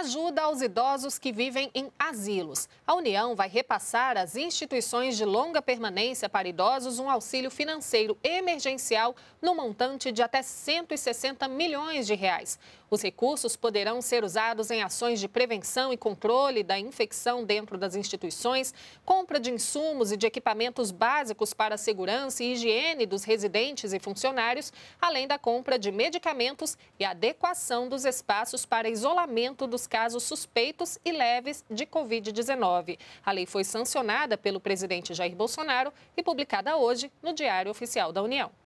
ajuda aos idosos que vivem em asilos. A União vai repassar às instituições de longa permanência para idosos um auxílio financeiro emergencial no montante de até 160 milhões de reais. Os recursos poderão ser usados em ações de prevenção e controle da infecção dentro das instituições, compra de insumos e de equipamentos básicos para a segurança e higiene dos residentes e funcionários, além da compra de medicamentos e adequação dos espaços para isolamento dos casos suspeitos e leves de Covid-19. A lei foi sancionada pelo presidente Jair Bolsonaro e publicada hoje no Diário Oficial da União.